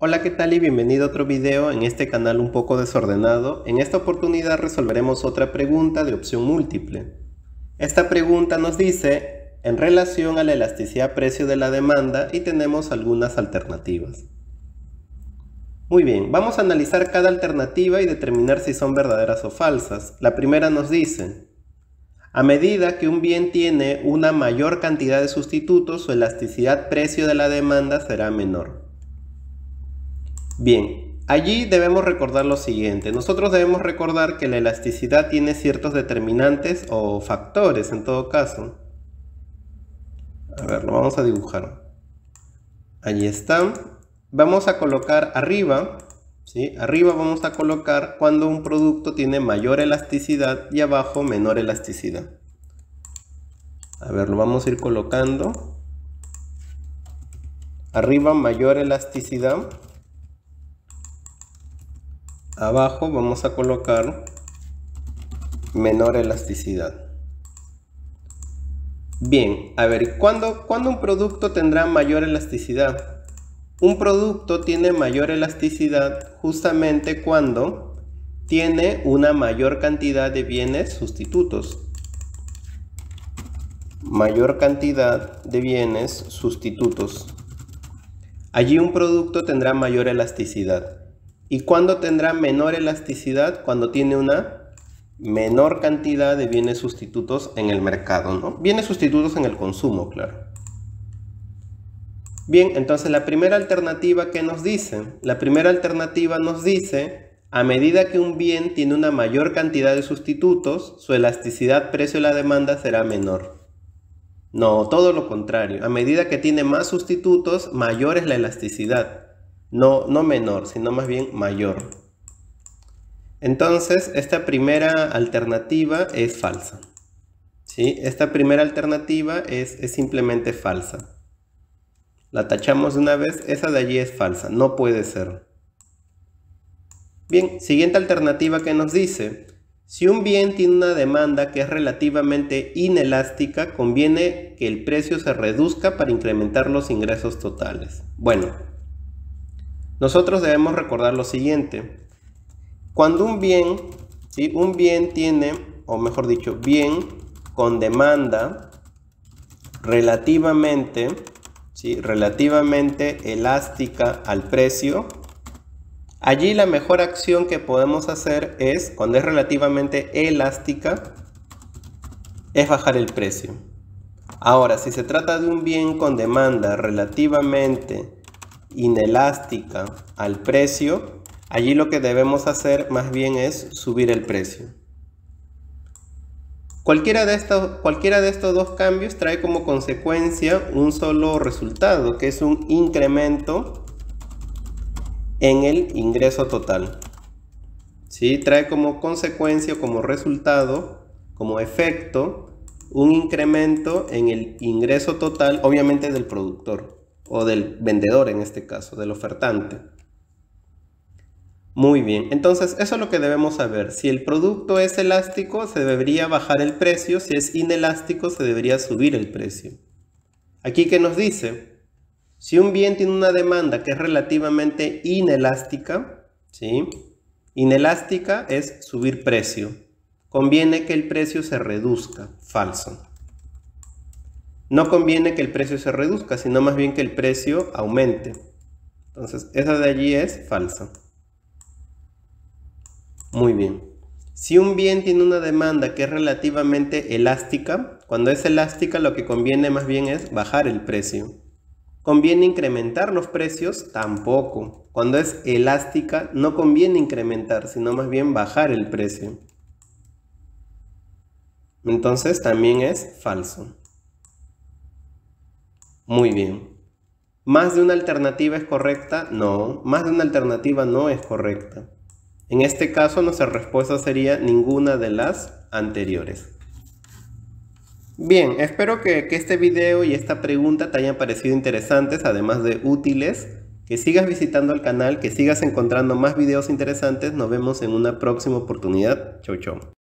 Hola qué tal y bienvenido a otro video en este canal un poco desordenado. En esta oportunidad resolveremos otra pregunta de opción múltiple. Esta pregunta nos dice en relación a la elasticidad precio de la demanda y tenemos algunas alternativas. Muy bien, vamos a analizar cada alternativa y determinar si son verdaderas o falsas. La primera nos dice, a medida que un bien tiene una mayor cantidad de sustitutos, su elasticidad precio de la demanda será menor. Bien, allí debemos recordar lo siguiente. Nosotros debemos recordar que la elasticidad tiene ciertos determinantes o factores en todo caso. A ver, lo vamos a dibujar. Allí están. Vamos a colocar arriba ¿Sí? Arriba vamos a colocar cuando un producto tiene mayor elasticidad y abajo menor elasticidad. A ver, lo vamos a ir colocando. Arriba mayor elasticidad abajo vamos a colocar menor elasticidad Bien, a ver, ¿cuándo, un producto tendrá mayor elasticidad? Un producto tiene mayor elasticidad justamente cuando tiene una mayor cantidad de bienes sustitutos. Mayor cantidad de bienes sustitutos. Allí un producto tendrá mayor elasticidad. ¿Y cuándo tendrá menor elasticidad? Cuando tiene una menor cantidad de bienes sustitutos en el mercado, ¿no? Bienes sustitutos en el consumo, claro. Bien, entonces la primera alternativa que nos dice, la primera alternativa nos dice, a medida que un bien tiene una mayor cantidad de sustitutos, su elasticidad precio y la demanda será menor. No, todo lo contrario, a medida que tiene más sustitutos, mayor es la elasticidad no, no menor, sino más bien mayor. Entonces, esta primera alternativa es falsa. ¿sí? Esta primera alternativa es, es simplemente falsa. La tachamos de una vez, esa de allí es falsa, no puede ser. Bien, siguiente alternativa que nos dice, si un bien tiene una demanda que es relativamente inelástica, conviene que el precio se reduzca para incrementar los ingresos totales. Bueno, nosotros debemos recordar lo siguiente. Cuando un bien, Si un bien tiene, o mejor dicho, bien con demanda relativamente, ¿sí? relativamente elástica al precio, allí la mejor acción que podemos hacer es, cuando es relativamente elástica, es bajar el precio. Ahora, si se trata de un bien con demanda relativamente inelástica al precio, allí lo que debemos hacer más bien es subir el precio. Cualquiera de, estos, cualquiera de estos dos cambios trae como consecuencia un solo resultado, que es un incremento en el ingreso total. ¿Sí? Trae como consecuencia, como resultado, como efecto, un incremento en el ingreso total, obviamente del productor o del vendedor en este caso, del ofertante. Muy bien, entonces eso es lo que debemos saber. Si el producto es elástico, se debería bajar el precio. Si es inelástico, se debería subir el precio. Aquí que nos dice, si un bien tiene una demanda que es relativamente inelástica, ¿sí? inelástica es subir precio. Conviene que el precio se reduzca, falso no conviene que el precio se reduzca, sino más bien que el precio aumente. Entonces, esa de allí es falsa. Muy bien. Si un bien tiene una demanda que es relativamente elástica, cuando es elástica lo que conviene más bien es bajar el precio. ¿Conviene incrementar los precios? Tampoco. Cuando es elástica no conviene incrementar, sino más bien bajar el precio. Entonces también es falso. Muy bien. ¿Más de una alternativa es correcta? No, más de una alternativa no es correcta. En este caso nuestra respuesta sería ninguna de las anteriores. Bien, espero que, este video y esta pregunta te hayan parecido interesantes, además de útiles. Que sigas visitando el canal, que sigas encontrando más videos interesantes. Nos vemos en una próxima oportunidad. Chau, chau.